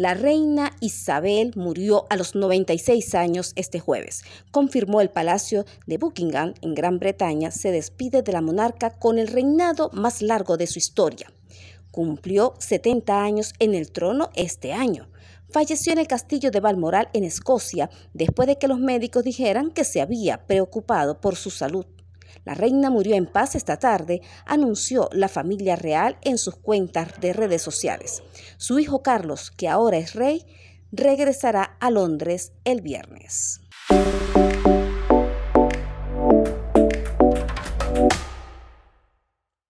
La reina Isabel murió a los 96 años este jueves. Confirmó el Palacio de Buckingham en Gran Bretaña. Se despide de la monarca con el reinado más largo de su historia. Cumplió 70 años en el trono este año. Falleció en el castillo de Balmoral en Escocia después de que los médicos dijeran que se había preocupado por su salud. La reina murió en paz esta tarde, anunció la familia real en sus cuentas de redes sociales. Su hijo Carlos, que ahora es rey, regresará a Londres el viernes.